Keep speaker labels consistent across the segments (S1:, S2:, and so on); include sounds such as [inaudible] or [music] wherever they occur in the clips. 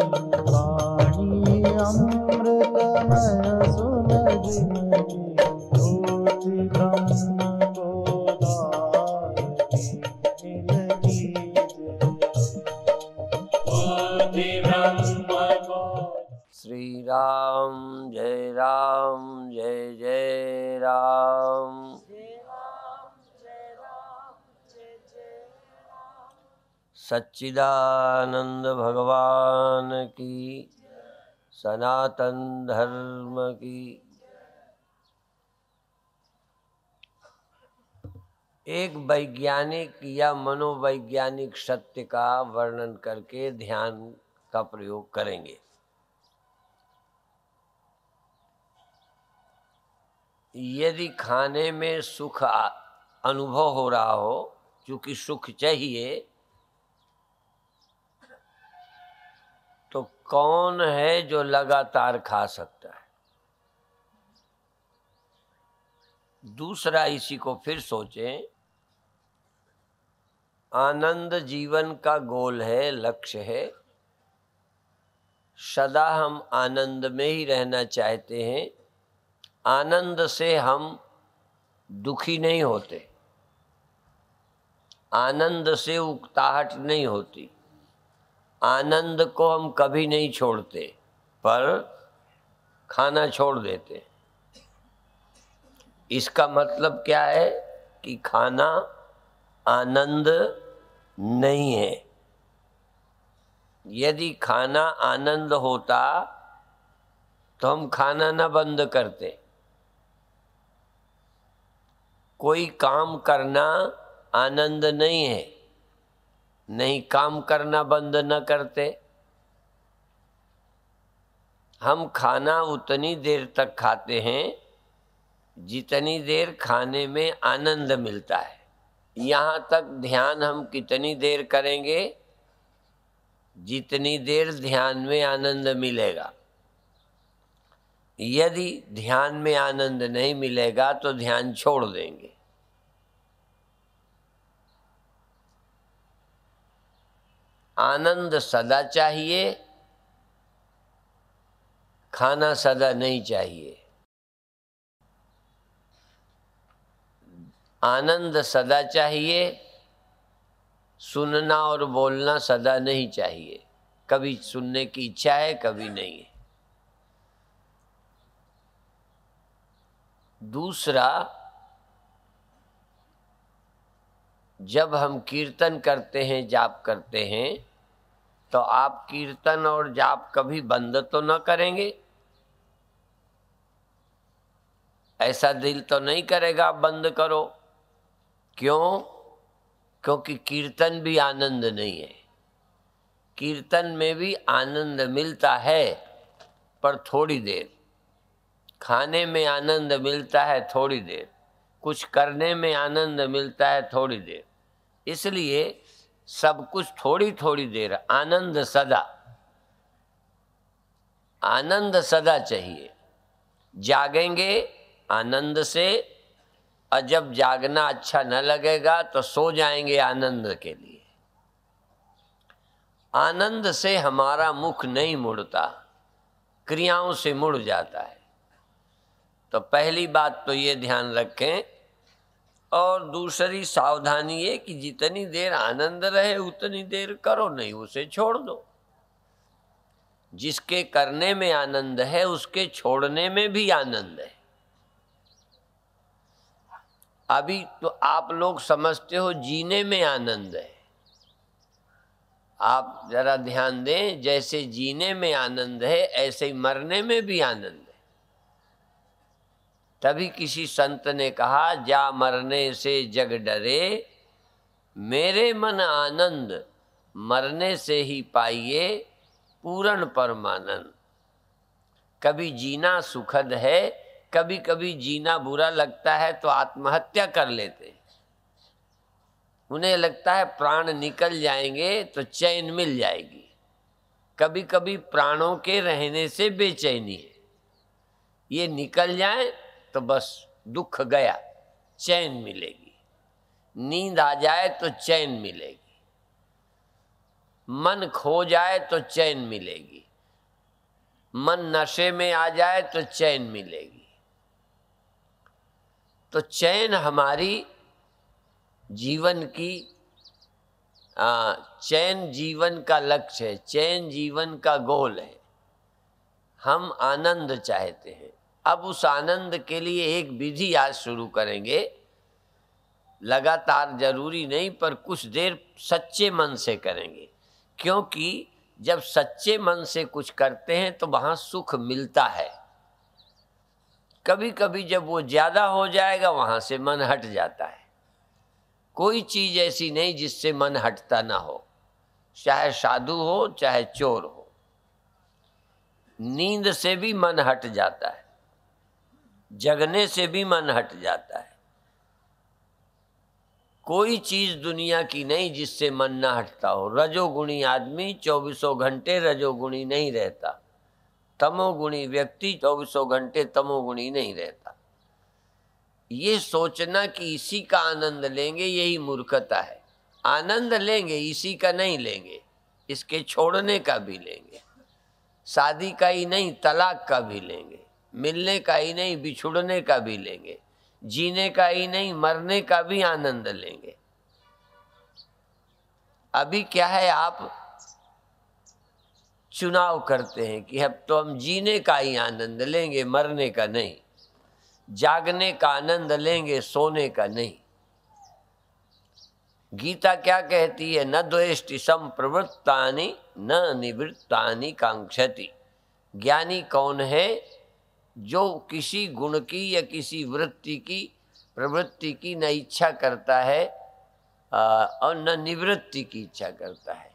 S1: वाणी अमृतमय सुन जिनकी सच्चिदानंद भगवान की सनातन धर्म की एक वैज्ञानिक या मनोवैज्ञानिक सत्य का वर्णन करके ध्यान का प्रयोग करेंगे यदि खाने में सुख अनुभव हो रहा हो क्योंकि सुख चाहिए कौन है जो लगातार खा सकता है दूसरा इसी को फिर सोचें आनंद जीवन का गोल है लक्ष्य है सदा हम आनंद में ही रहना चाहते हैं आनंद से हम दुखी नहीं होते आनंद से उकताहट नहीं होती आनंद को हम कभी नहीं छोड़ते पर खाना छोड़ देते इसका मतलब क्या है कि खाना आनंद नहीं है यदि खाना आनंद होता तो हम खाना ना बंद करते कोई काम करना आनंद नहीं है नहीं काम करना बंद न करते हम खाना उतनी देर तक खाते हैं जितनी देर खाने में आनंद मिलता है यहाँ तक ध्यान हम कितनी देर करेंगे जितनी देर ध्यान में आनंद मिलेगा यदि ध्यान में आनंद नहीं मिलेगा तो ध्यान छोड़ देंगे आनंद सदा चाहिए खाना सदा नहीं चाहिए आनंद सदा चाहिए सुनना और बोलना सदा नहीं चाहिए कभी सुनने की इच्छा है कभी नहीं है दूसरा जब हम कीर्तन करते हैं जाप करते हैं तो आप कीर्तन और जाप कभी बंद तो न करेंगे ऐसा दिल तो नहीं करेगा बंद करो क्यों क्योंकि कीर्तन भी आनंद नहीं है कीर्तन में भी आनंद मिलता है पर थोड़ी देर खाने में आनंद मिलता है थोड़ी देर कुछ करने में आनंद मिलता है थोड़ी देर इसलिए सब कुछ थोड़ी थोड़ी देर आनंद सदा आनंद सदा चाहिए जागेंगे आनंद से और जब जागना अच्छा न लगेगा तो सो जाएंगे आनंद के लिए आनंद से हमारा मुख नहीं मुड़ता क्रियाओं से मुड़ जाता है तो पहली बात तो ये ध्यान रखें और दूसरी सावधानी है कि जितनी देर आनंद रहे उतनी देर करो नहीं उसे छोड़ दो जिसके करने में आनंद है उसके छोड़ने में भी आनंद है अभी तो आप लोग समझते हो जीने में आनंद है आप जरा ध्यान दें जैसे जीने में आनंद है ऐसे ही मरने में भी आनंद तभी किसी संत ने कहा जा मरने से जग डरे मेरे मन आनंद मरने से ही पाइए पूर्ण परमानंद कभी जीना सुखद है कभी कभी जीना बुरा लगता है तो आत्महत्या कर लेते उन्हें लगता है प्राण निकल जाएंगे तो चैन मिल जाएगी कभी कभी प्राणों के रहने से बेचैनी है ये निकल जाए तो बस दुख गया चैन मिलेगी नींद आ जाए तो चैन मिलेगी मन खो जाए तो चैन मिलेगी मन नशे में आ जाए तो चैन मिलेगी तो चैन हमारी जीवन की आ, चैन जीवन का लक्ष्य है चैन जीवन का गोल है हम आनंद चाहते हैं अब उस आनंद के लिए एक विधि आज शुरू करेंगे लगातार जरूरी नहीं पर कुछ देर सच्चे मन से करेंगे क्योंकि जब सच्चे मन से कुछ करते हैं तो वहाँ सुख मिलता है कभी कभी जब वो ज़्यादा हो जाएगा वहाँ से मन हट जाता है कोई चीज़ ऐसी नहीं जिससे मन हटता ना हो चाहे साधु हो चाहे चोर हो नींद से भी मन हट जाता है जगने से भी मन हट जाता है कोई चीज दुनिया की नहीं जिससे मन ना हटता हो रजोगुणी आदमी चौबीसों घंटे रजोगुणी नहीं रहता तमोगुणी व्यक्ति चौबीसों घंटे तमोगुणी नहीं रहता ये सोचना कि इसी का आनंद लेंगे यही मूर्खता है आनंद लेंगे इसी का नहीं लेंगे इसके छोड़ने का भी लेंगे शादी का ही नहीं तलाक का भी लेंगे मिलने का ही नहीं बिछुड़ने का भी लेंगे जीने का ही नहीं मरने का भी आनंद लेंगे अभी क्या है आप चुनाव करते हैं कि अब तो हम जीने का ही आनंद लेंगे मरने का नहीं जागने का आनंद लेंगे सोने का नहीं गीता क्या कहती है न द्वेष्टि सम प्रवृत्ता न निवृत्ता कांक्षति ज्ञानी कौन है जो किसी गुण की या किसी वृत्ति की प्रवृत्ति की न इच्छा करता है और न निवृत्ति की इच्छा करता है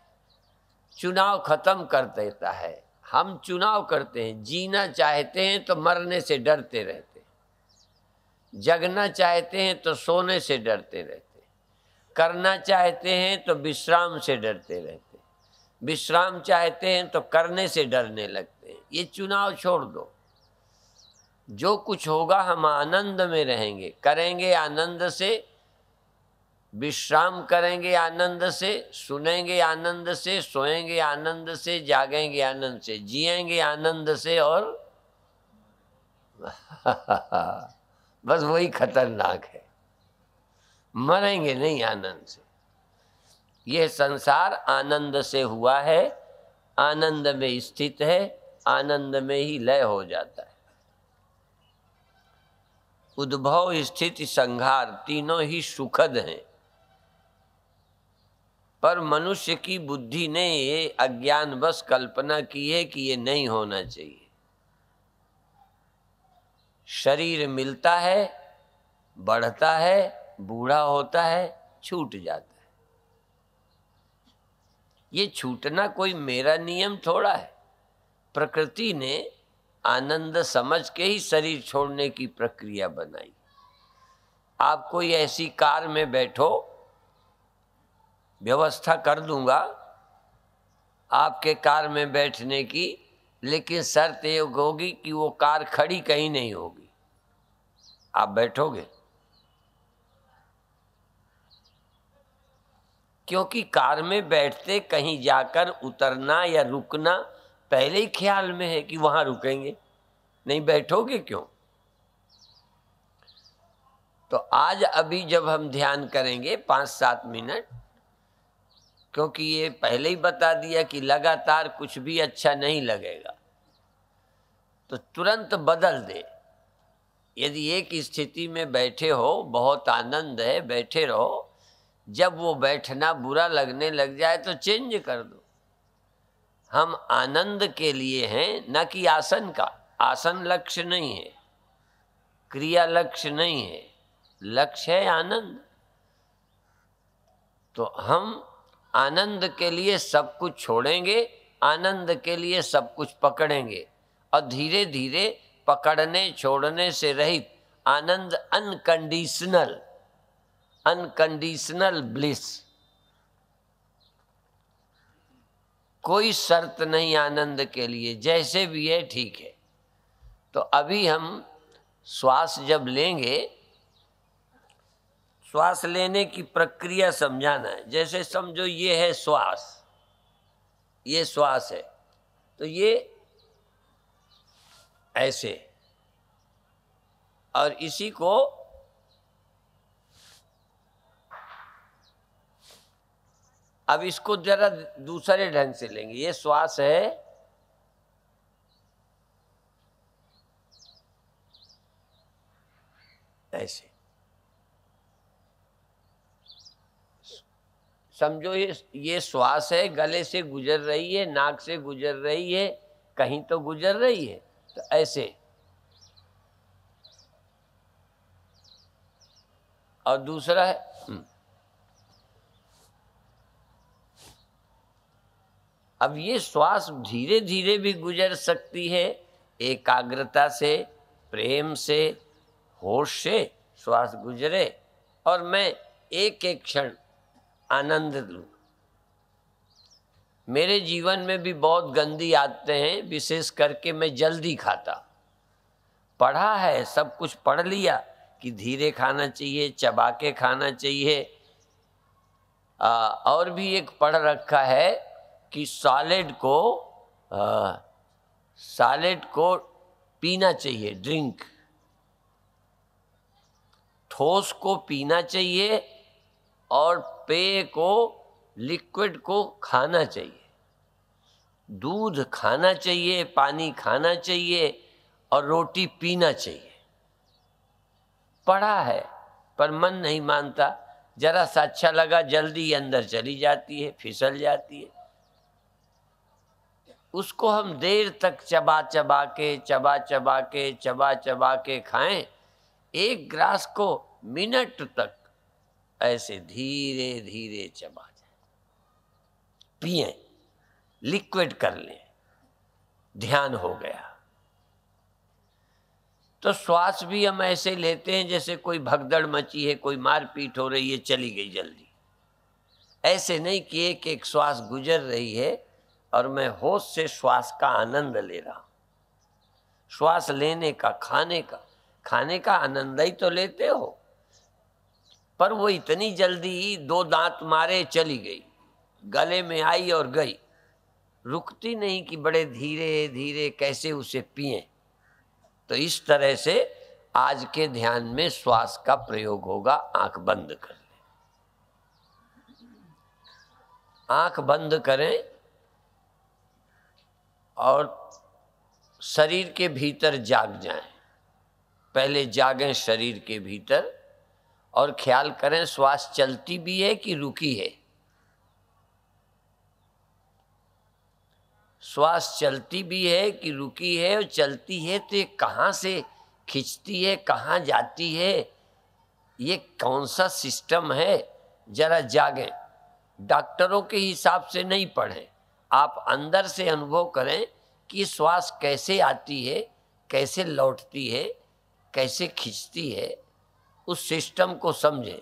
S1: चुनाव खत्म कर देता है हम चुनाव करते हैं जीना चाहते हैं तो मरने से डरते रहते हैं जगना चाहते हैं तो सोने से डरते रहते हैं करना चाहते हैं तो विश्राम से डरते रहते हैं विश्राम चाहते हैं तो करने से डरने लगते हैं ये चुनाव छोड़ दो जो कुछ होगा हम आनंद में रहेंगे करेंगे आनंद से विश्राम करेंगे आनंद से सुनेंगे आनंद से सोएंगे आनंद से जागेंगे आनंद से जिएंगे आनंद से और [laughs] बस वही खतरनाक है मरेंगे नहीं आनंद से यह संसार आनंद से हुआ है आनंद में स्थित है आनंद में ही लय हो जाता है उद्भव स्थिति संहार तीनों ही सुखद हैं पर मनुष्य की बुद्धि ने ये अज्ञान बस कल्पना की है कि ये नहीं होना चाहिए शरीर मिलता है बढ़ता है बूढ़ा होता है छूट जाता है ये छूटना कोई मेरा नियम थोड़ा है प्रकृति ने आनंद समझ के ही शरीर छोड़ने की प्रक्रिया बनाई आप कोई ऐसी कार में बैठो व्यवस्था कर दूंगा आपके कार में बैठने की लेकिन शर्त ये होगी कि वो कार खड़ी कहीं नहीं होगी आप बैठोगे क्योंकि कार में बैठते कहीं जाकर उतरना या रुकना पहले ही ख्याल में है कि वहां रुकेंगे नहीं बैठोगे क्यों तो आज अभी जब हम ध्यान करेंगे पांच सात मिनट क्योंकि ये पहले ही बता दिया कि लगातार कुछ भी अच्छा नहीं लगेगा तो तुरंत बदल दे यदि एक स्थिति में बैठे हो बहुत आनंद है बैठे रहो जब वो बैठना बुरा लगने लग जाए तो चेंज कर दो हम आनंद के लिए हैं न कि आसन का आसन लक्ष्य नहीं है क्रिया लक्ष्य नहीं है लक्ष्य है आनंद तो हम आनंद के लिए सब कुछ छोड़ेंगे आनंद के लिए सब कुछ पकड़ेंगे और धीरे धीरे पकड़ने छोड़ने से रहित आनंद अनकंडीशनल अनकंडीशनल ब्लिस कोई शर्त नहीं आनंद के लिए जैसे भी है ठीक है तो अभी हम श्वास जब लेंगे श्वास लेने की प्रक्रिया समझाना है जैसे समझो ये है श्वास ये श्वास है तो ये ऐसे और इसी को अब इसको जरा दूसरे ढंग से लेंगे ये श्वास है ऐसे समझो ये ये श्वास है गले से गुजर रही है नाक से गुजर रही है कहीं तो गुजर रही है तो ऐसे और दूसरा है हम्म। अब ये श्वास धीरे धीरे भी गुजर सकती है एकाग्रता से प्रेम से होश से श्वास गुजरे और मैं एक एक क्षण आनंद लूँ मेरे जीवन में भी बहुत गंदी आदतें हैं विशेष करके मैं जल्दी खाता पढ़ा है सब कुछ पढ़ लिया कि धीरे खाना चाहिए चबा के खाना चाहिए आ, और भी एक पढ़ रखा है कि सॉलिड को सॉलिड को पीना चाहिए ड्रिंक ठोस को पीना चाहिए और पेय को लिक्विड को खाना चाहिए दूध खाना चाहिए पानी खाना चाहिए और रोटी पीना चाहिए पढ़ा है पर मन नहीं मानता जरा सा अच्छा लगा जल्दी अंदर चली जाती है फिसल जाती है उसको हम देर तक चबा चबा के चबा चबा के चबा चबा के खाएं एक ग्रास को मिनट तक ऐसे धीरे धीरे चबा जाए पिए लिक्विड कर लें ध्यान हो गया तो श्वास भी हम ऐसे लेते हैं जैसे कोई भगदड़ मची है कोई मारपीट हो रही है चली गई जल्दी ऐसे नहीं कि एक एक श्वास गुजर रही है और मैं होश से श्वास का आनंद ले रहा हूं श्वास लेने का खाने का खाने का आनंद ही तो लेते हो पर वो इतनी जल्दी दो दांत मारे चली गई गले में आई और गई रुकती नहीं कि बड़े धीरे धीरे कैसे उसे पिए तो इस तरह से आज के ध्यान में श्वास का प्रयोग होगा आंख बंद कर लें आंख बंद करें और शरीर के भीतर जाग जाएं पहले जागें शरीर के भीतर और ख्याल करें श्वास चलती भी है कि रुकी है श्वास चलती भी है कि रुकी है और चलती है तो ये कहाँ से खिंचती है कहाँ जाती है ये कौन सा सिस्टम है जरा जागें डॉक्टरों के हिसाब से नहीं पढ़ें आप अंदर से अनुभव करें कि श्वास कैसे आती है कैसे लौटती है कैसे खींचती है उस सिस्टम को समझें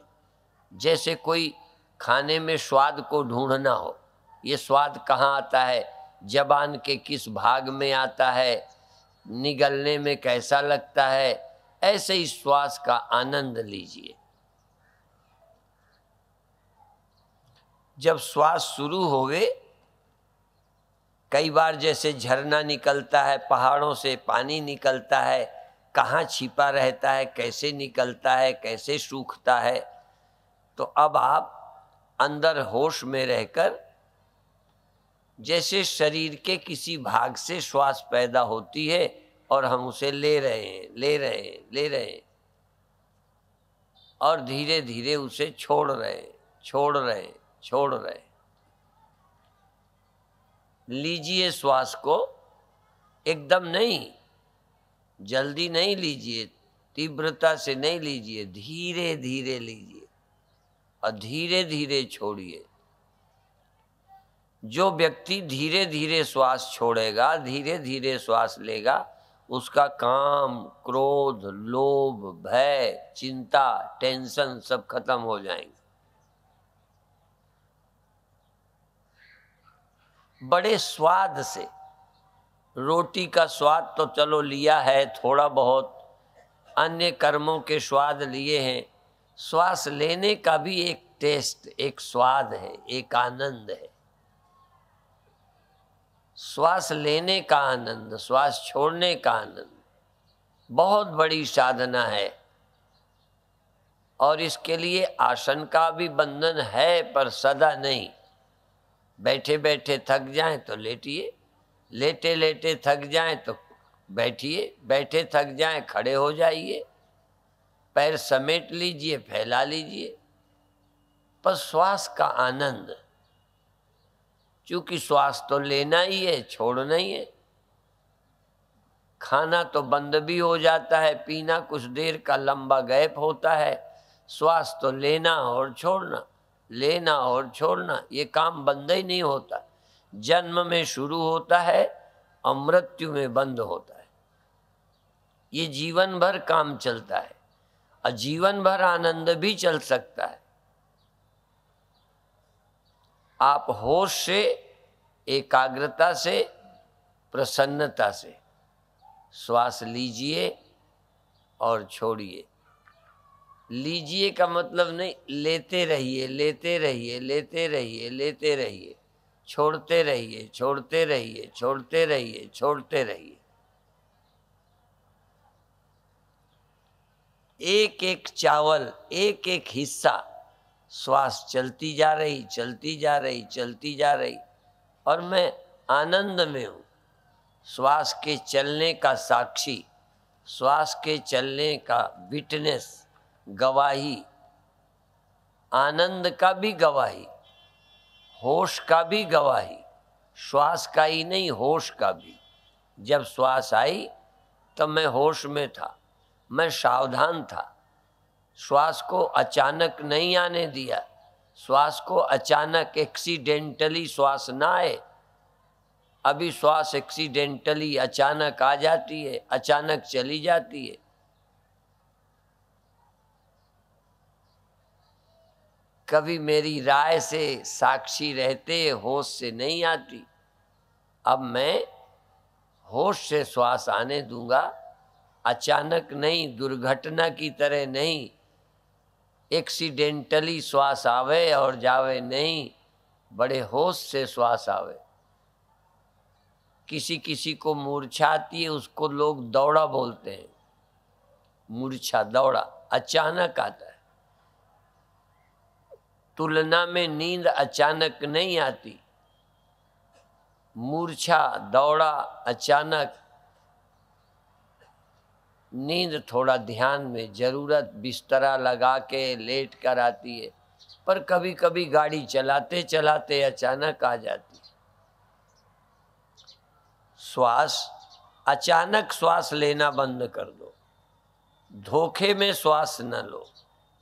S1: जैसे कोई खाने में स्वाद को ढूंढना हो ये स्वाद कहाँ आता है जबान के किस भाग में आता है निगलने में कैसा लगता है ऐसे ही श्वास का आनंद लीजिए जब श्वास शुरू हो गए कई बार जैसे झरना निकलता है पहाड़ों से पानी निकलता है कहाँ छिपा रहता है कैसे निकलता है कैसे सूखता है तो अब आप अंदर होश में रहकर जैसे शरीर के किसी भाग से श्वास पैदा होती है और हम उसे ले रहे हैं ले रहे हैं ले रहे हैं और धीरे धीरे उसे छोड़ रहे छोड़ रहे छोड़ रहे लीजिए श्वास को एकदम नहीं जल्दी नहीं लीजिए तीव्रता से नहीं लीजिए धीरे धीरे लीजिए और धीरे धीरे छोड़िए जो व्यक्ति धीरे धीरे श्वास छोड़ेगा धीरे धीरे श्वास लेगा उसका काम क्रोध लोभ भय चिंता टेंशन सब खत्म हो जाएंगे बड़े स्वाद से रोटी का स्वाद तो चलो लिया है थोड़ा बहुत अन्य कर्मों के स्वाद लिए हैं श्वास लेने का भी एक टेस्ट एक स्वाद है एक आनंद है श्वास लेने का आनंद श्वास छोड़ने का आनंद बहुत बड़ी साधना है और इसके लिए आसन का भी बंधन है पर सदा नहीं बैठे बैठे थक जाएं तो लेटिए लेटे लेटे थक जाएं तो बैठिए बैठे थक जाएं खड़े हो जाइए पैर समेट लीजिए फैला लीजिए पर श्वास का आनंद क्योंकि श्वास तो लेना ही है छोड़ना ही है खाना तो बंद भी हो जाता है पीना कुछ देर का लंबा गैप होता है श्वास तो लेना और छोड़ना लेना और छोड़ना ये काम बंद ही नहीं होता जन्म में शुरू होता है और मृत्यु में बंद होता है ये जीवन भर काम चलता है और जीवन भर आनंद भी चल सकता है आप होश से एकाग्रता से प्रसन्नता से श्वास लीजिए और छोड़िए लीजिए का मतलब नहीं लेते रहिए लेते रहिए लेते रहिए लेते रहिए छोड़ते रहिए छोड़ते रहिए छोड़ते रहिए छोड़ते रहिए एक एक चावल एक एक हिस्सा श्वास चलती जा रही चलती जा रही चलती जा रही और मैं आनंद में हूँ श्वास के चलने का साक्षी श्वास के चलने का विटनेस गवाही आनंद का भी गवाही होश का भी गवाही श्वास का ही नहीं होश का भी जब श्वास आई तब मैं होश में था मैं सावधान था श्वास को अचानक नहीं आने दिया श्वास को अचानक एक्सीडेंटली श्वास ना आए अभी श्वास एक्सीडेंटली अचानक आ जाती है अचानक चली जाती है कभी मेरी राय से साक्षी रहते होश से नहीं आती अब मैं होश से श्वास आने दूंगा अचानक नहीं दुर्घटना की तरह नहीं एक्सीडेंटली श्वास आवे और जावे नहीं बड़े होश से श्वास आवे किसी किसी को मूर्छा आती है उसको लोग दौड़ा बोलते हैं मूर्छा दौड़ा अचानक आता तुलना में नींद अचानक नहीं आती मूर्छा दौड़ा अचानक नींद थोड़ा ध्यान में ज़रूरत बिस्तरा लगा के लेट कर आती है पर कभी कभी गाड़ी चलाते चलाते अचानक आ जाती है श्वास अचानक श्वास लेना बंद कर दो धोखे में श्वास न लो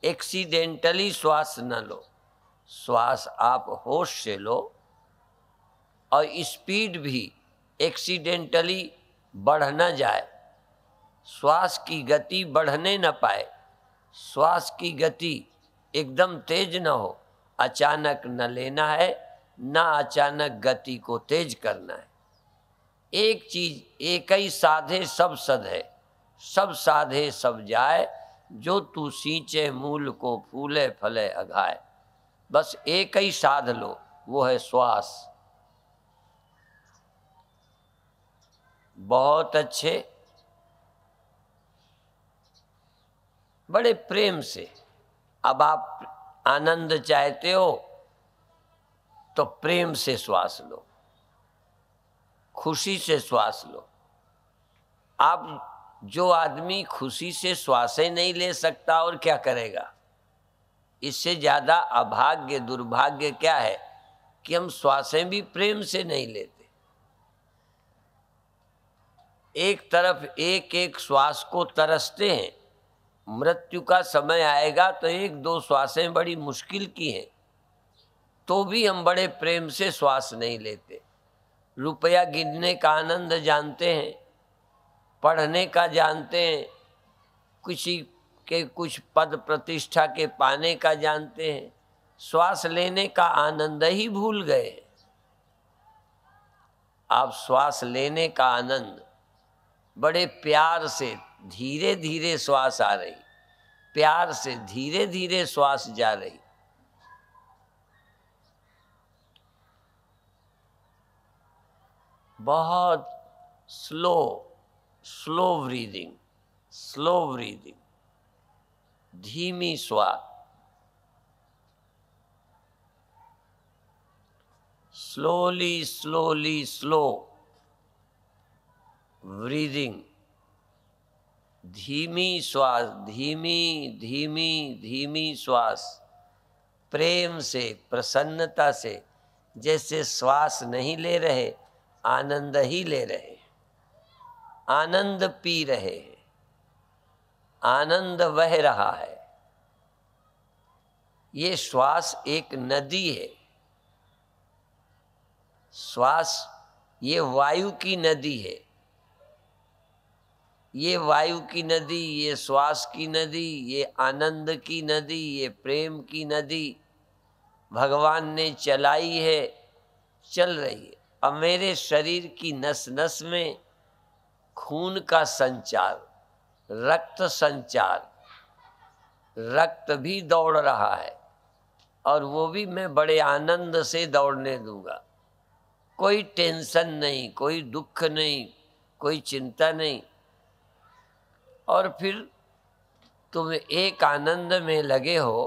S1: एक्सीडेंटली श्वास न लो श्वास आप होश से लो और स्पीड भी एक्सीडेंटली बढ़ न जाए श्वास की गति बढ़ने न पाए श्वास की गति एकदम तेज न हो अचानक न लेना है न अचानक गति को तेज करना है एक चीज एक ही साधे सब सद है सब साधे सब जाए जो तू सींचे मूल को फूले फले अघाए बस एक ही साध लो वो है श्वास बहुत अच्छे बड़े प्रेम से अब आप आनंद चाहते हो तो प्रेम से श्वास लो खुशी से श्वास लो आप जो आदमी खुशी से श्वास नहीं ले सकता और क्या करेगा इससे ज़्यादा अभाग्य दुर्भाग्य क्या है कि हम श्वासें भी प्रेम से नहीं लेते एक तरफ एक एक श्वास को तरसते हैं मृत्यु का समय आएगा तो एक दो श्वासें बड़ी मुश्किल की हैं तो भी हम बड़े प्रेम से श्वास नहीं लेते रुपया गिनने का आनंद जानते हैं पढ़ने का जानते हैं किसी के कुछ पद प्रतिष्ठा के पाने का जानते हैं श्वास लेने का आनंद ही भूल गए आप श्वास लेने का आनंद बड़े प्यार से धीरे धीरे श्वास आ रही प्यार से धीरे धीरे श्वास जा रही बहुत slow slow breathing slow breathing धीमी स्वा स्लोली स्लोली स्लो ब्रीदिंग धीमी श्वास धीमी धीमी धीमी श्वास प्रेम से प्रसन्नता से जैसे श्वास नहीं ले रहे आनंद ही ले रहे आनंद पी रहे आनंद वह रहा है ये श्वास एक नदी है श्वास ये वायु की नदी है ये वायु की नदी ये श्वास की नदी ये आनंद की नदी ये प्रेम की नदी भगवान ने चलाई है चल रही है अब मेरे शरीर की नस नस में खून का संचार रक्त संचार रक्त भी दौड़ रहा है और वो भी मैं बड़े आनंद से दौड़ने दूंगा कोई टेंशन नहीं कोई दुख नहीं कोई चिंता नहीं और फिर तुम एक आनंद में लगे हो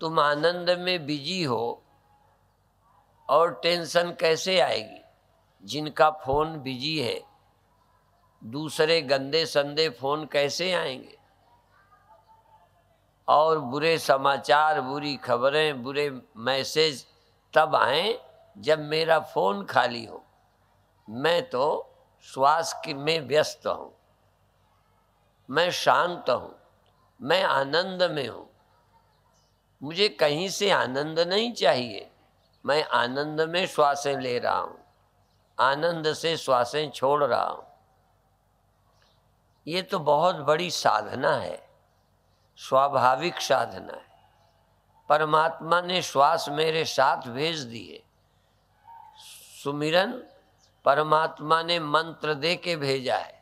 S1: तुम आनंद में बिजी हो और टेंशन कैसे आएगी जिनका फ़ोन बिजी है दूसरे गंदे संदे फ़ोन कैसे आएंगे और बुरे समाचार बुरी खबरें बुरे मैसेज तब आए जब मेरा फ़ोन खाली हो मैं तो श्वास की में व्यस्त हूँ मैं शांत हूँ मैं आनंद में हूँ मुझे कहीं से आनंद नहीं चाहिए मैं आनंद में श्वासें ले रहा हूँ आनंद से श्वासें छोड़ रहा हूँ ये तो बहुत बड़ी साधना है स्वाभाविक साधना है परमात्मा ने श्वास मेरे साथ भेज दिए सुमिरन परमात्मा ने मंत्र दे के भेजा है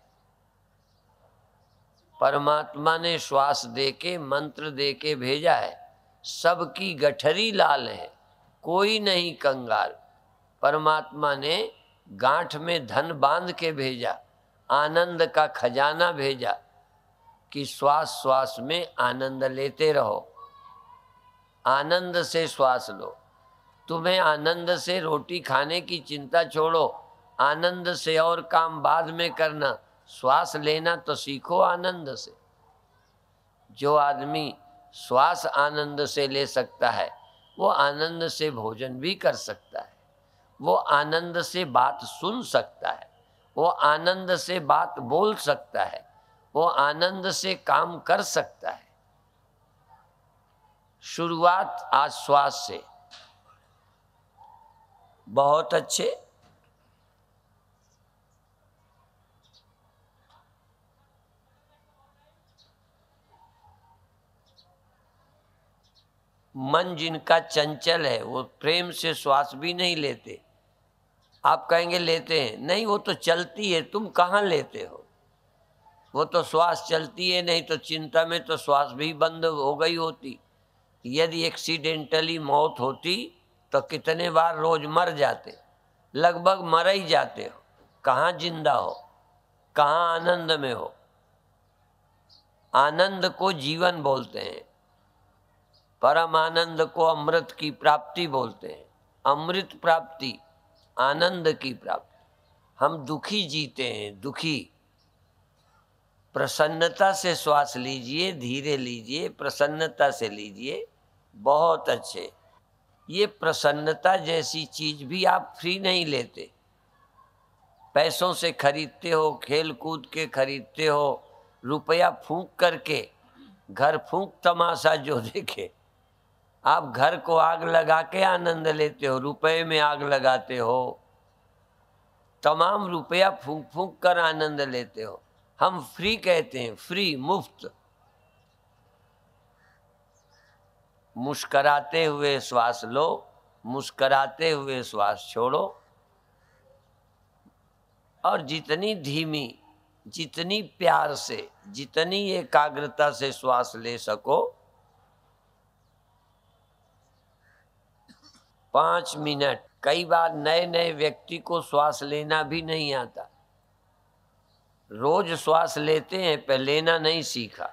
S1: परमात्मा ने श्वास दे के मंत्र दे के भेजा है सबकी गठरी लाल है कोई नहीं कंगाल परमात्मा ने गांठ में धन बांध के भेजा आनंद का खजाना भेजा कि श्वास श्वास में आनंद लेते रहो आनंद से श्वास लो तुम्हें आनंद से रोटी खाने की चिंता छोड़ो आनंद से और काम बाद में करना श्वास लेना तो सीखो आनंद से जो आदमी श्वास आनंद से ले सकता है वो आनंद से भोजन भी कर सकता है वो आनंद से बात सुन सकता है वो आनंद से बात बोल सकता है वो आनंद से काम कर सकता है शुरुआत आज श्वास से बहुत अच्छे मन जिनका चंचल है वो प्रेम से श्वास भी नहीं लेते आप कहेंगे लेते हैं नहीं वो तो चलती है तुम कहाँ लेते हो वो तो श्वास चलती है नहीं तो चिंता में तो श्वास भी बंद हो गई होती यदि एक्सीडेंटली मौत होती तो कितने बार रोज मर जाते लगभग मर ही जाते हो कहाँ जिंदा हो कहाँ आनंद में हो आनंद को जीवन बोलते हैं परम आनंद को अमृत की प्राप्ति बोलते हैं अमृत प्राप्ति आनंद की प्राप्ति हम दुखी जीते हैं दुखी प्रसन्नता से श्वास लीजिए धीरे लीजिए प्रसन्नता से लीजिए बहुत अच्छे ये प्रसन्नता जैसी चीज भी आप फ्री नहीं लेते पैसों से खरीदते हो खेल कूद के खरीदते हो रुपया फूंक करके घर फूंक तमाशा जो [laughs] देखे आप घर को आग लगा के आनंद लेते हो रुपये में आग लगाते हो तमाम रुपया फूंक फूंक कर आनंद लेते हो हम फ्री कहते हैं फ्री मुफ्त मुस्कराते हुए श्वास लो मुस्कराते हुए श्वास छोड़ो और जितनी धीमी जितनी प्यार से जितनी एकाग्रता से श्वास ले सको पाँच मिनट कई बार नए नए व्यक्ति को श्वास लेना भी नहीं आता रोज श्वास लेते हैं पर लेना नहीं सीखा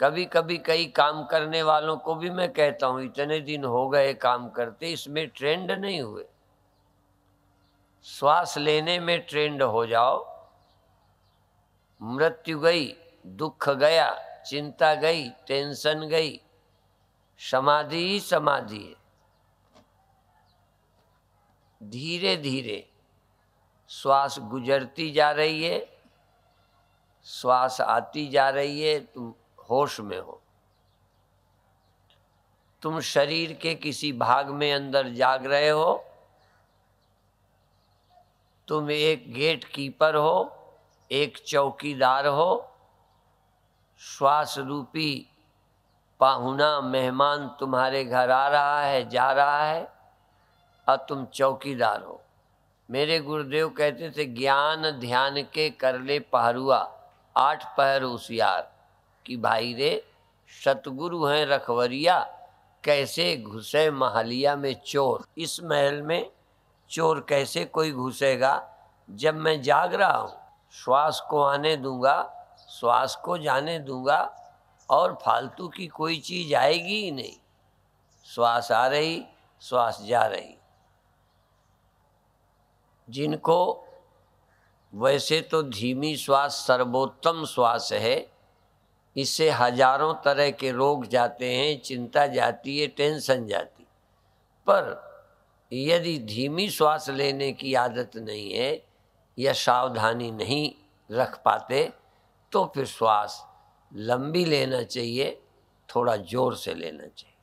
S1: कभी कभी कई काम करने वालों को भी मैं कहता हूँ इतने दिन हो गए काम करते इसमें ट्रेंड नहीं हुए श्वास लेने में ट्रेंड हो जाओ मृत्यु गई दुख गया चिंता गई टेंशन गई समाधि ही समाधि है धीरे धीरे श्वास गुजरती जा रही है श्वास आती जा रही है तुम होश में हो तुम शरीर के किसी भाग में अंदर जाग रहे हो तुम एक गेट कीपर हो एक चौकीदार हो श्वास रूपी पाहुना मेहमान तुम्हारे घर आ रहा है जा रहा है और तुम चौकीदार हो मेरे गुरुदेव कहते थे ज्ञान ध्यान के कर ले पहरुआ आठ पहर होशियार कि भाई रे सतगुरु हैं रखवरिया कैसे घुसे महलिया में चोर इस महल में चोर कैसे कोई घुसेगा जब मैं जाग रहा हूँ श्वास को आने दूंगा श्वास को जाने दूंगा और फालतू की कोई चीज आएगी ही नहीं श्वास आ रही श्वास जा रही जिनको वैसे तो धीमी श्वास सर्वोत्तम श्वास है इससे हजारों तरह के रोग जाते हैं चिंता जाती है टेंशन जाती पर यदि धीमी श्वास लेने की आदत नहीं है या सावधानी नहीं रख पाते तो फिर श्वास लंबी लेना चाहिए थोड़ा जोर से लेना चाहिए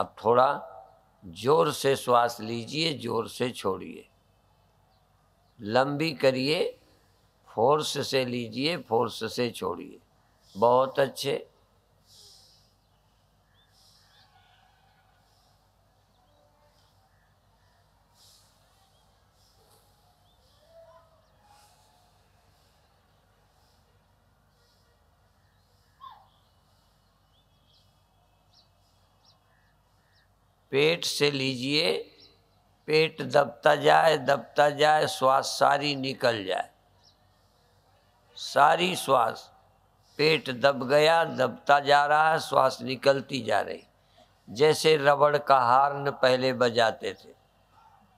S1: अब थोड़ा जोर से श्वास लीजिए जोर से छोड़िए लंबी करिए फोर्स से लीजिए फोर्स से छोड़िए बहुत अच्छे पेट से लीजिए पेट दबता जाए दबता जाए श्वास सारी निकल जाए सारी श्वास पेट दब गया दबता जा रहा है श्वास निकलती जा रही जैसे रबड़ का हार्न पहले बजाते थे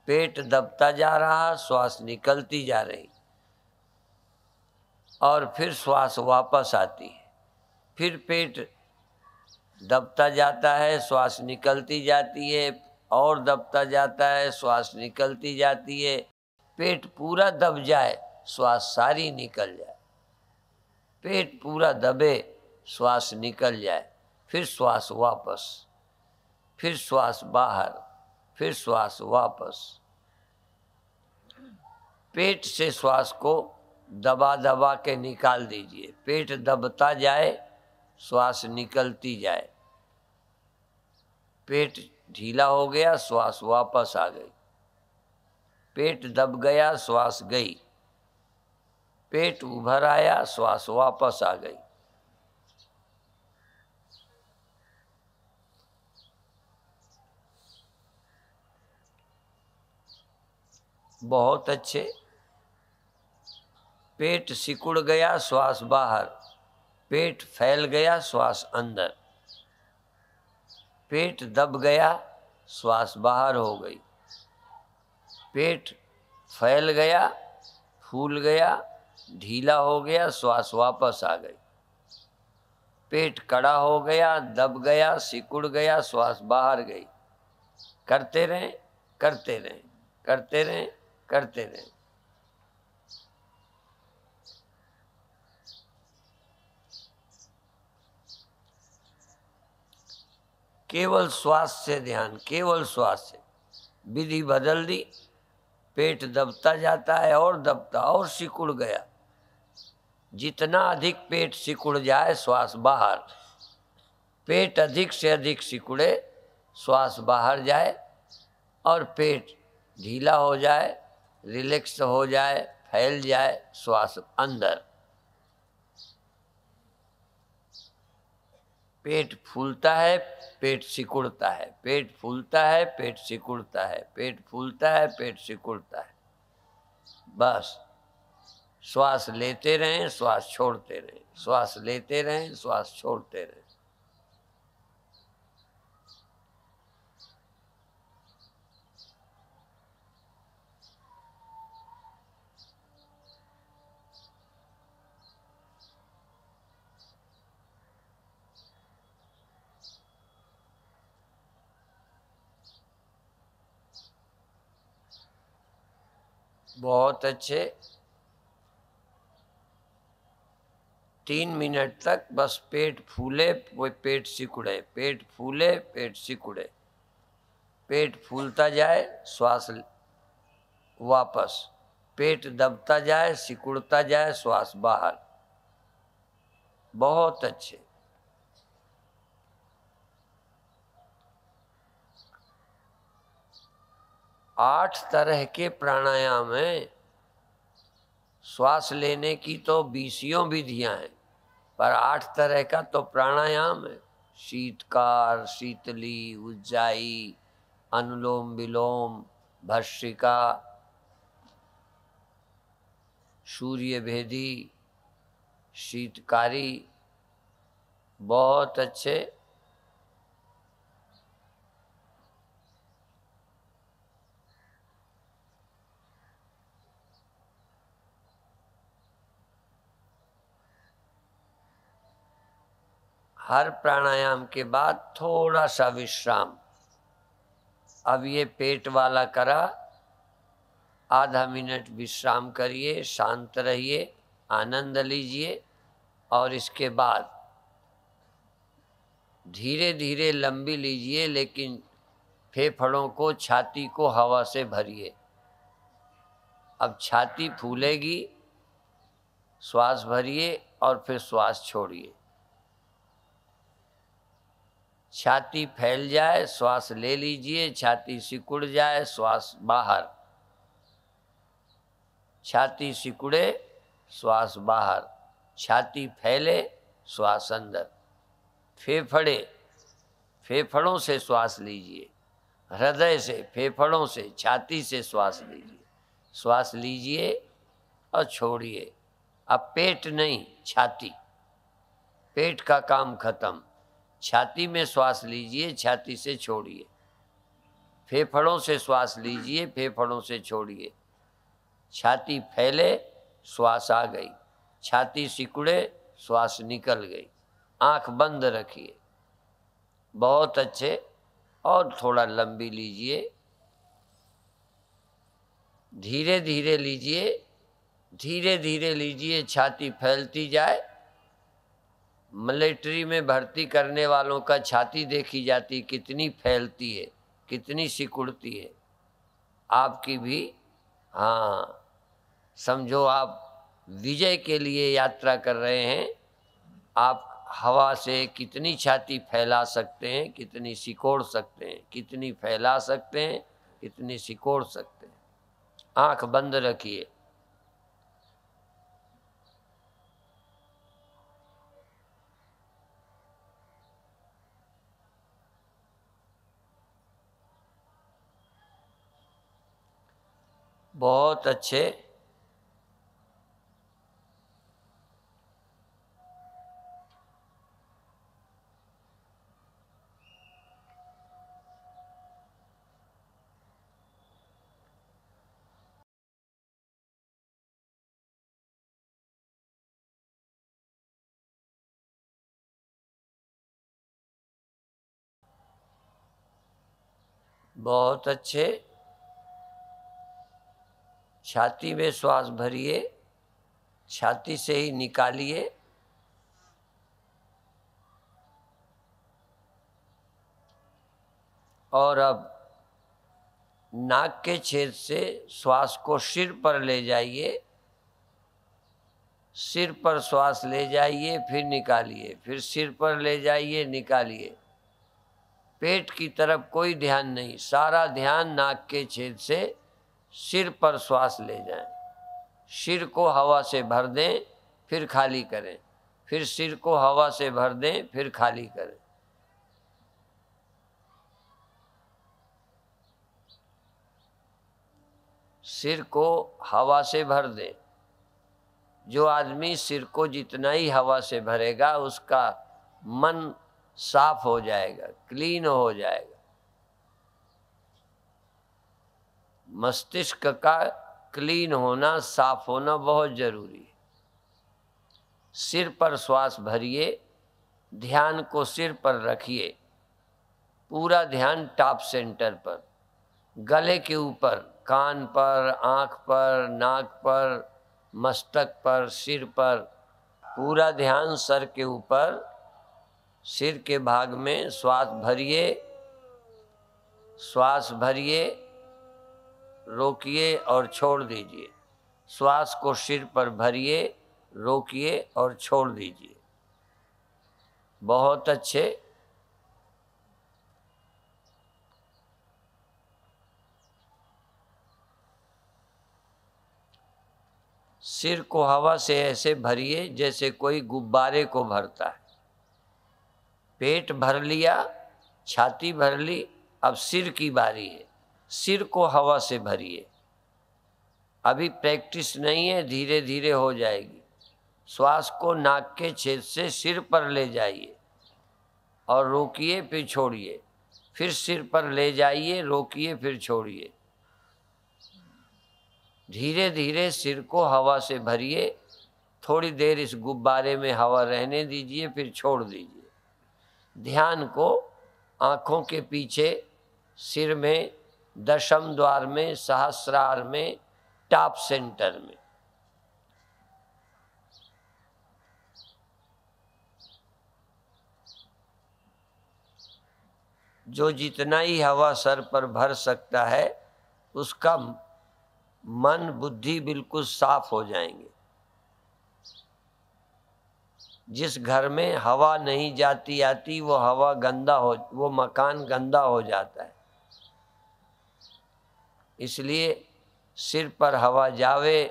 S1: पेट दबता जा रहा श्वास निकलती जा रही और फिर श्वास वापस आती है फिर पेट दबता जाता है श्वास निकलती जाती है और दबता जाता है श्वास निकलती जाती है पेट पूरा दब जाए श्वास सारी निकल जाए पेट पूरा दबे श्वास निकल जाए फिर श्वास वापस फिर श्वास बाहर फिर श्वास वापस पेट से श्वास को दबा दबा के निकाल दीजिए पेट दबता जाए श्वास निकलती जाए पेट ढीला हो गया श्वास वापस आ गई पेट दब गया श्वास गई पेट उभर आया श्वास वापस आ गई बहुत अच्छे पेट सिकुड़ गया श्वास बाहर पेट फैल गया श्वास अंदर पेट दब गया श्वास बाहर हो गई पेट फैल गया फूल गया ढीला हो गया श्वास वापस आ गई पेट कड़ा हो गया दब गया सिकुड़ गया श्वास बाहर गई करते रहें करते रहें करते रहें करते रहें केवल श्वास से ध्यान केवल श्वास से विधि बदल दी पेट दबता जाता है और दबता और सिकुड़ गया जितना अधिक पेट सिकुड़ जाए श्वास बाहर पेट अधिक से अधिक सिकुड़े श्वास बाहर जाए और पेट ढीला हो जाए रिलैक्स हो जाए फैल जाए श्वास अंदर पेट फूलता है पेट सिकुड़ता है पेट फूलता है पेट सिकुड़ता है पेट फूलता है पेट सिकुड़ता है बस श्वास लेते रहें श्वास छोड़ते रहें श्वास लेते रहें श्वास छोड़ते रहें बहुत अच्छे तीन मिनट तक बस पेट फूले वो पेट सिकुड़े पेट फूले पेट सिकुड़े पेट फूलता जाए श्वास वापस पेट दबता जाए सिकुड़ता जाए श्वास बाहर बहुत अच्छे आठ तरह के प्राणायाम हैं श्वास लेने की तो बीसियों विधियां हैं पर आठ तरह का तो प्राणायाम है शीतकार शीतली उज्जाई अनुलोम विलोम भर्षिका सूर्य भेदी शीतकारी बहुत अच्छे हर प्राणायाम के बाद थोड़ा सा विश्राम अब ये पेट वाला करा आधा मिनट विश्राम करिए शांत रहिए आनंद लीजिए और इसके बाद धीरे धीरे लंबी लीजिए लेकिन फेफड़ों को छाती को हवा से भरिए अब छाती फूलेगी श्वास भरिए और फिर श्वास छोड़िए छाती फैल जाए श्वास ले लीजिए छाती सिकुड़ जाए श्वास बाहर छाती सिकुड़े श्वास बाहर छाती फैले श्वास अंदर फेफड़े फेफड़ों से श्वास लीजिए हृदय से फेफड़ों से छाती से श्वास लीजिए श्वास लीजिए और छोड़िए अब पेट नहीं छाती पेट का काम खत्म छाती में श्वास लीजिए छाती से छोड़िए फेफड़ों से श्वास लीजिए फेफड़ों से छोड़िए छाती फैले श्वास आ गई छाती सिकुड़े श्वास निकल गई आंख बंद रखिए बहुत अच्छे और थोड़ा लंबी लीजिए धीरे धीरे लीजिए धीरे धीरे लीजिए छाती फैलती जाए मिलिट्री में भर्ती करने वालों का छाती देखी जाती कितनी फैलती है कितनी सिकुड़ती है आपकी भी हाँ समझो आप विजय के लिए यात्रा कर रहे हैं आप हवा से कितनी छाती फैला सकते हैं कितनी सिकोड़ सकते हैं कितनी फैला सकते हैं कितनी सिकोड़ सकते हैं आंख बंद रखिए बहुत अच्छे बहुत अच्छे छाती में श्वास भरिए छाती से ही निकालिए और अब नाक के छेद से श्वास को सिर पर ले जाइए सिर पर श्वास ले जाइए फिर निकालिए फिर सिर पर ले जाइए निकालिए पेट की तरफ कोई ध्यान नहीं सारा ध्यान नाक के छेद से सिर पर श्वास ले जाएं, सिर को हवा से भर दें फिर खाली करें फिर सिर को हवा से भर दें फिर खाली करें सिर को हवा से भर दें जो आदमी सिर को जितना ही हवा से भरेगा उसका मन साफ हो जाएगा क्लीन हो जाएगा मस्तिष्क का क्लीन होना साफ होना बहुत जरूरी है सिर पर श्वास भरिए ध्यान को सिर पर रखिए पूरा ध्यान टॉप सेंटर पर गले के ऊपर कान पर आँख पर नाक पर मस्तक पर सिर पर पूरा ध्यान सर के ऊपर सिर के भाग में श्वास भरिए श्वास भरिए रोकिए और छोड़ दीजिए श्वास को सिर पर भरिए रोकिए और छोड़ दीजिए बहुत अच्छे सिर को हवा से ऐसे भरिए जैसे कोई गुब्बारे को भरता है पेट भर लिया छाती भर ली अब सिर की बारी है सिर को हवा से भरिए अभी प्रैक्टिस नहीं है धीरे धीरे हो जाएगी श्वास को नाक के छेद से सिर पर ले जाइए और रोकिए फिर छोड़िए फिर सिर पर ले जाइए रोकिए फिर छोड़िए धीरे धीरे सिर को हवा से भरिए थोड़ी देर इस गुब्बारे में हवा रहने दीजिए फिर छोड़ दीजिए ध्यान को आँखों के पीछे सिर में दशम द्वार में सहस्रार में टॉप सेंटर में जो जितना ही हवा सर पर भर सकता है उसका मन बुद्धि बिल्कुल साफ हो जाएंगे जिस घर में हवा नहीं जाती आती वो हवा गंदा हो वो मकान गंदा हो जाता है इसलिए सिर पर हवा जावे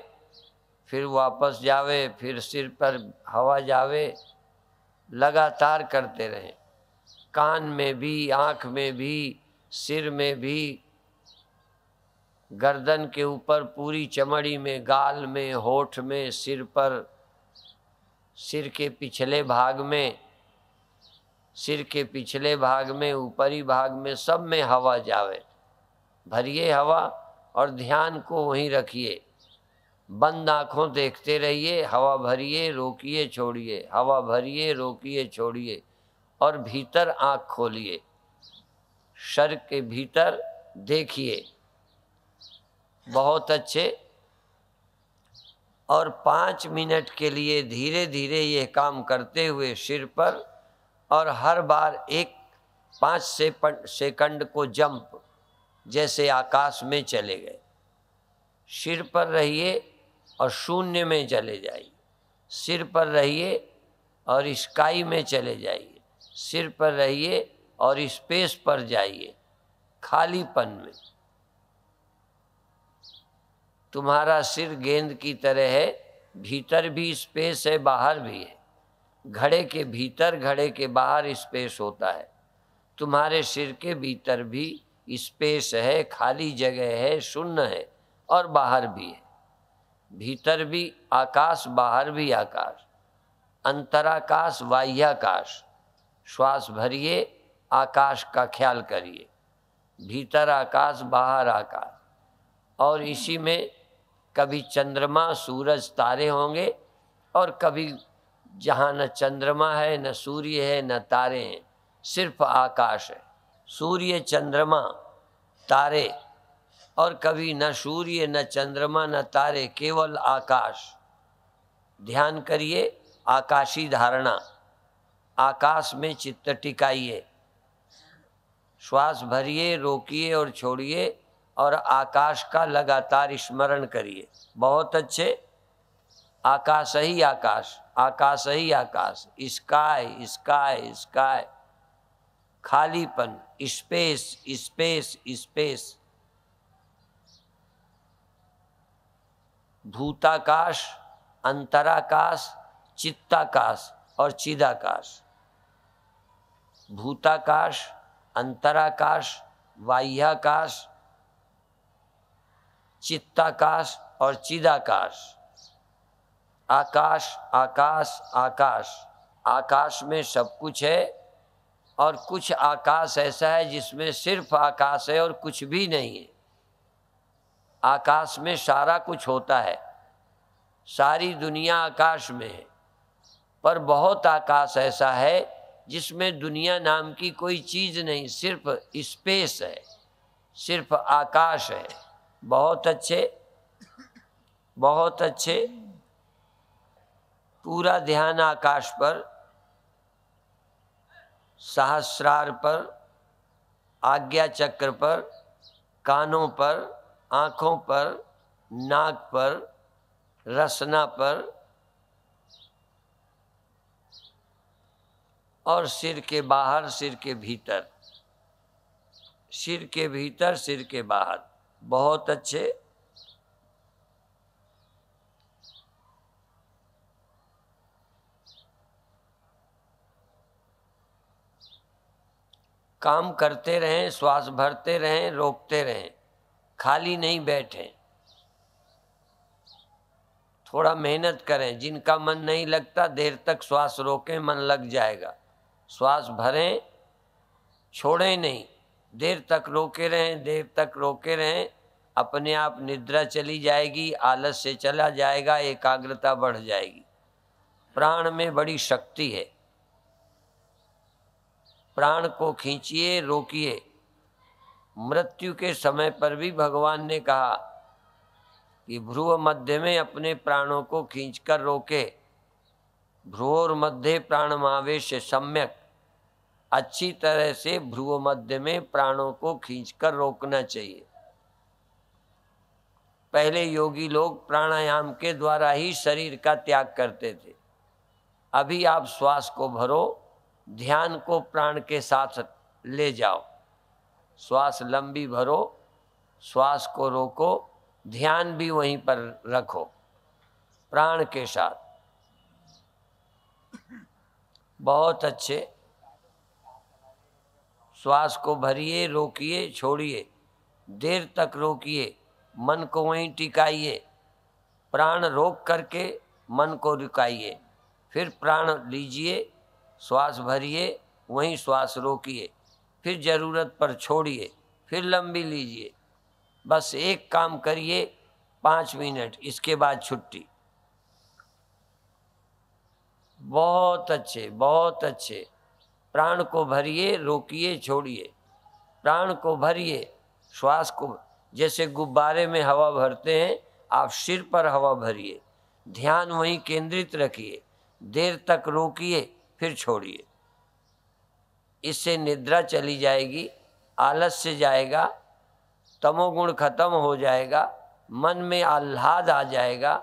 S1: फिर वापस जावे फिर सिर पर हवा जावे लगातार करते रहे कान में भी आँख में भी सिर में भी गर्दन के ऊपर पूरी चमड़ी में गाल में होठ में सिर पर सिर के पिछले भाग में सिर के पिछले भाग में ऊपरी भाग में सब में हवा जावे भरिए हवा और ध्यान को वहीं रखिए बंद आँखों देखते रहिए हवा भरिए रोकिए छोड़िए हवा भरिए रोकिए छोड़िए और भीतर आँख खोलिए शर के भीतर देखिए बहुत अच्छे और पाँच मिनट के लिए धीरे धीरे ये काम करते हुए सिर पर और हर बार एक पाँच सेकंड को जंप जैसे आकाश में चले गए सिर पर रहिए और शून्य में चले जाइए सिर पर रहिए और स्काई में चले जाइए सिर पर रहिए और स्पेस पर जाइए खालीपन में तुम्हारा सिर गेंद की तरह है भीतर भी स्पेस है बाहर भी है घड़े के भीतर घड़े के बाहर स्पेस होता है तुम्हारे सिर के भीतर भी स्पेस है खाली जगह है शून्य है और बाहर भी है भीतर भी आकाश बाहर भी आकाश अंतराकाश बाह्याकाश श्वास भरिए आकाश का ख्याल करिए भीतर आकाश बाहर आकाश और इसी में कभी चंद्रमा सूरज तारे होंगे और कभी जहाँ न चंद्रमा है न सूर्य है न तारे हैं सिर्फ आकाश है सूर्य चंद्रमा तारे और कभी न सूर्य न चंद्रमा न तारे केवल आकाश ध्यान करिए आकाशी धारणा आकाश में चित्त टिकाइए श्वास भरिए रोकिए और छोड़िए और आकाश का लगातार स्मरण करिए बहुत अच्छे आकाश ही आकाश आकाश ही आकाश स्काई स्काई स्काई खालीपन स्पेस स्पेस स्पेस भूताकाश अंतराकाश चित्ताकाश और चिदाकाश भूताकाश अंतराकाश बाह्याकाश चित्ताकाश और चिदाकाश आकाश आकाश आकाश आकाश में सब कुछ है और कुछ आकाश ऐसा है जिसमें सिर्फ आकाश है और कुछ भी नहीं है आकाश में सारा कुछ होता है सारी दुनिया आकाश में है पर बहुत आकाश ऐसा है जिसमें दुनिया नाम की कोई चीज़ नहीं सिर्फ स्पेस है सिर्फ आकाश है बहुत अच्छे बहुत अच्छे पूरा ध्यान आकाश पर सहस्रार पर आज्ञा चक्र पर कानों पर आँखों पर नाक पर रसना पर और सिर के बाहर सिर के भीतर सिर के भीतर सिर के बाहर बहुत अच्छे काम करते रहें श्वास भरते रहें रोकते रहें खाली नहीं बैठें थोड़ा मेहनत करें जिनका मन नहीं लगता देर तक श्वास रोकें मन लग जाएगा श्वास भरें छोड़ें नहीं देर तक रोके रहें देर तक रोके रहें अपने आप निद्रा चली जाएगी आलस से चला जाएगा एकाग्रता बढ़ जाएगी प्राण में बड़ी शक्ति है प्राण को खींचिए रोकिए मृत्यु के समय पर भी भगवान ने कहा कि भ्रुव मध्य में अपने प्राणों को खींचकर रोके भ्रुवोर मध्य प्राणमावेश सम्यक अच्छी तरह से भ्रुव मध्य में प्राणों को खींचकर रोकना चाहिए पहले योगी लोग प्राणायाम के द्वारा ही शरीर का त्याग करते थे अभी आप श्वास को भरो ध्यान को प्राण के साथ ले जाओ श्वास लंबी भरो श्वास को रोको ध्यान भी वहीं पर रखो प्राण के साथ बहुत अच्छे श्वास को भरिए रोकिए छोड़िए देर तक रोकिए मन को वहीं टिकाइए प्राण रोक करके मन को रुकाइए फिर प्राण लीजिए श्वास भरिए वहीं श्वास रोकिए फिर ज़रूरत पर छोड़िए फिर लंबी लीजिए बस एक काम करिए पाँच मिनट इसके बाद छुट्टी बहुत अच्छे बहुत अच्छे प्राण को भरिए रोकिए छोड़िए प्राण को भरिए श्वास को जैसे गुब्बारे में हवा भरते हैं आप सिर पर हवा भरिए ध्यान वहीं केंद्रित रखिए देर तक रोकिए फिर छोड़िए इससे निद्रा चली जाएगी आलस्य जाएगा तमोगुण खत्म हो जाएगा मन में आह्लाद आ जाएगा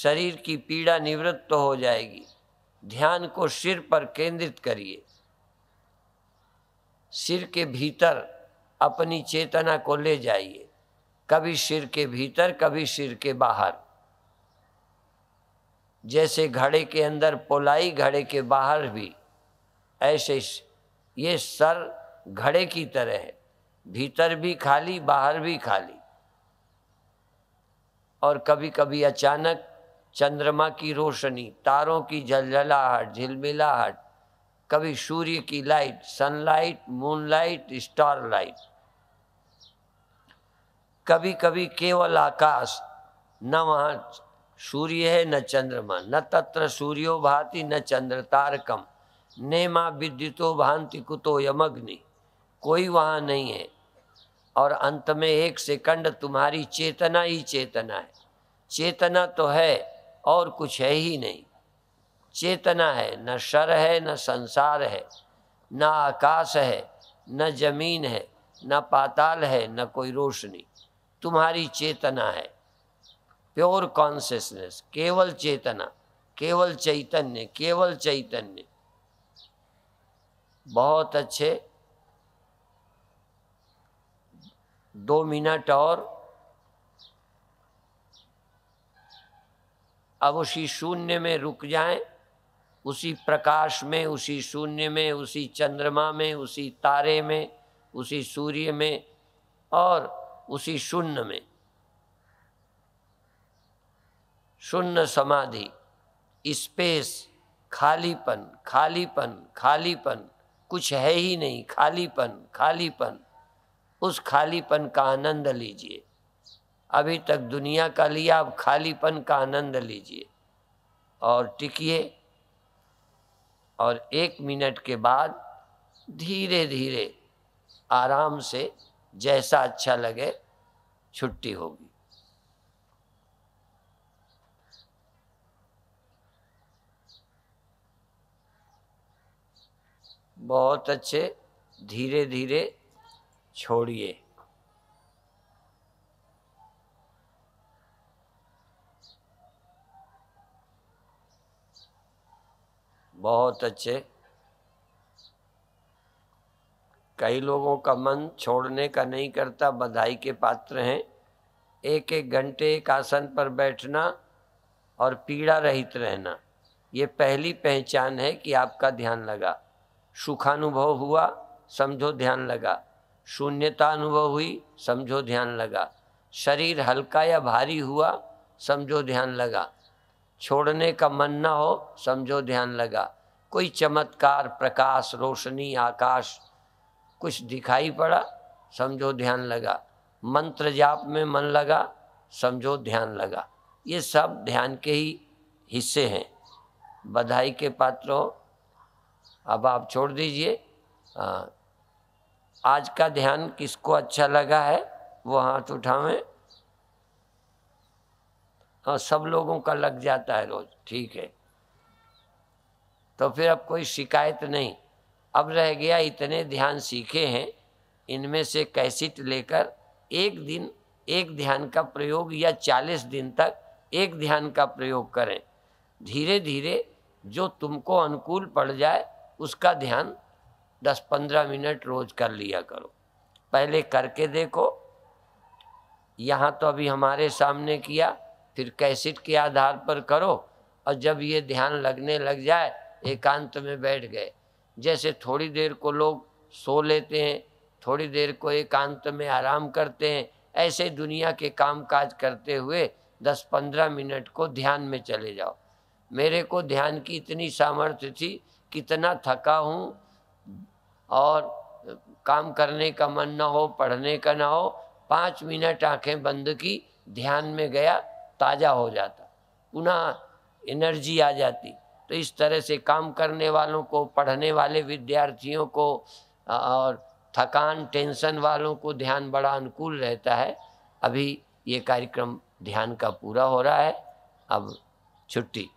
S1: शरीर की पीड़ा निवृत्त तो हो जाएगी ध्यान को सिर पर केंद्रित करिए सिर के भीतर अपनी चेतना को ले जाइए कभी सिर के भीतर कभी सिर के बाहर जैसे घड़े के अंदर पोलाई घड़े के बाहर भी ऐसे ये सर घड़े की तरह है भीतर भी खाली बाहर भी खाली और कभी कभी अचानक चंद्रमा की रोशनी तारों की जलजलाहट झिलमिलाहट कभी सूर्य की light sunlight moonlight star light कभी कभी केवल आकाश न वहाँ सूर्य है न चंद्रमा न तत्र सूर्यो भाति न चंद्र तारकम ने माँ विद्युतो भांति कुतो यमग्नि कोई वहाँ नहीं है और अंत में एक सेकंड तुम्हारी चेतना ही चेतना है चेतना तो है और कुछ है ही नहीं चेतना है न शर है न संसार है न आकाश है न जमीन है न पाताल है न कोई रोशनी तुम्हारी चेतना है प्योर कॉन्शियसनेस केवल चेतना केवल चैतन्य केवल चैतन्य बहुत अच्छे दो मिनट और अब उसी शून्य में रुक जाए उसी प्रकाश में उसी शून्य में उसी चंद्रमा में उसी तारे में उसी सूर्य में और उसी शून्य में शून्य समाधि स्पेस खालीपन खालीपन खालीपन कुछ है ही नहीं खालीपन खालीपन उस खालीपन का आनंद लीजिए अभी तक दुनिया का लिया अब खालीपन का आनंद लीजिए और टिकिए और एक मिनट के बाद धीरे धीरे आराम से जैसा अच्छा लगे छुट्टी होगी बहुत अच्छे धीरे धीरे छोड़िए बहुत अच्छे कई लोगों का मन छोड़ने का नहीं करता बधाई के पात्र हैं एक एक घंटे एक आसन पर बैठना और पीड़ा रहित रहना ये पहली पहचान है कि आपका ध्यान लगा सुखानुभव हुआ समझो ध्यान लगा शून्यता अनुभव हुई समझो ध्यान लगा शरीर हल्का या भारी हुआ समझो ध्यान लगा छोड़ने का मन ना हो समझो ध्यान लगा कोई चमत्कार प्रकाश रोशनी आकाश कुछ दिखाई पड़ा समझो ध्यान लगा मंत्र जाप में मन लगा समझो ध्यान लगा ये सब ध्यान के ही हिस्से हैं बधाई के पात्र हो अब आप छोड़ दीजिए आज का ध्यान किसको अच्छा लगा है वो हाथ उठावें और हाँ, सब लोगों का लग जाता है रोज ठीक है तो फिर अब कोई शिकायत नहीं अब रह गया इतने ध्यान सीखे हैं इनमें से कैसेट लेकर एक दिन एक ध्यान का प्रयोग या चालीस दिन तक एक ध्यान का प्रयोग करें धीरे धीरे जो तुमको अनुकूल पड़ जाए उसका ध्यान 10-15 मिनट रोज कर लिया करो पहले करके देखो यहाँ तो अभी हमारे सामने किया फिर कैसेट के आधार पर करो और जब ये ध्यान लगने लग जाए एकांत में बैठ गए जैसे थोड़ी देर को लोग सो लेते हैं थोड़ी देर को एकांत में आराम करते हैं ऐसे दुनिया के काम काज करते हुए 10-15 मिनट को ध्यान में चले जाओ मेरे को ध्यान की इतनी सामर्थ्य थी कितना थका हूँ और काम करने का मन ना हो पढ़ने का ना हो पाँच मिनट आंखें बंद की ध्यान में गया ताज़ा हो जाता पुनः एनर्जी आ जाती तो इस तरह से काम करने वालों को पढ़ने वाले विद्यार्थियों को और थकान टेंशन वालों को ध्यान बड़ा अनुकूल रहता है अभी ये कार्यक्रम ध्यान का पूरा हो रहा है अब छुट्टी